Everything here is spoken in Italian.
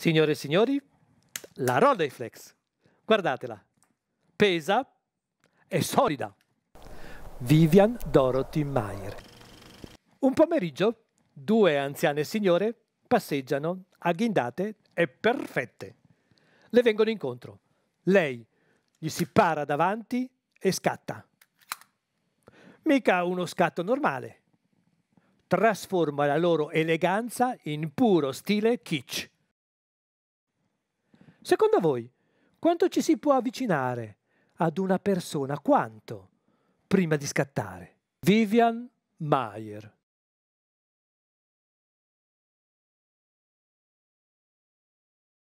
Signore e signori, la Rolleiflex, guardatela, pesa, è solida. Vivian Dorothy Meyer. Un pomeriggio, due anziane signore passeggiano agghindate e perfette. Le vengono incontro. Lei gli si para davanti e scatta. Mica uno scatto normale. Trasforma la loro eleganza in puro stile kitsch. Secondo voi, quanto ci si può avvicinare ad una persona? Quanto? Prima di scattare. Vivian Mayer